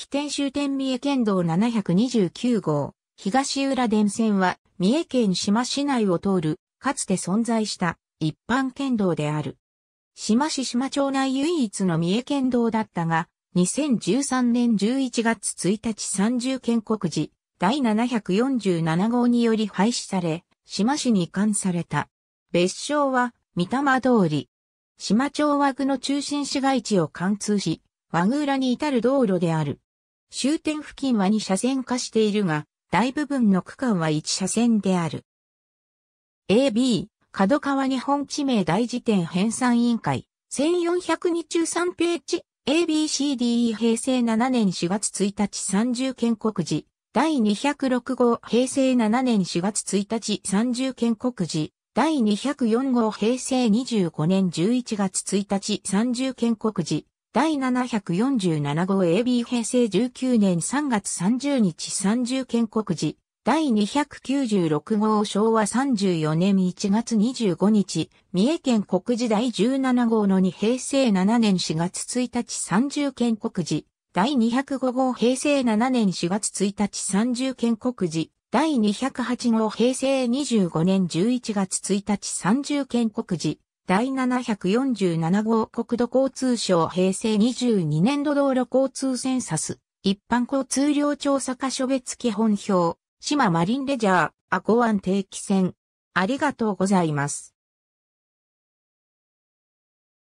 起点終点三重県道729号、東浦電線は、三重県島市内を通る、かつて存在した一般県道である。島市島町内唯一の三重県道だったが、2013年11月1日三0県国時第747号により廃止され、島市に移管された。別称は、三玉通り。島町和具の中心市街地を貫通し、和具裏に至る道路である。終点付近は2車線化しているが、大部分の区間は1車線である。AB、角川日本地名大辞典編纂委員会、1402中3ページ、ABCDE 平成7年4月1日30建国時、第206号平成7年4月1日30建国時、第204号平成25年11月1日30建国時、第747号 AB 平成19年3月30日30建国時、第296号昭和34年1月25日、三重県国時第17号の2平成7年4月1日30建国時、第205号平成7年4月1日30建国時、第208号平成25年11月1日30建国時、第747号国土交通省平成22年度道路交通センサス、一般交通量調査課所別基本表、島マリンレジャー、アコアン定期船。ありがとうございます。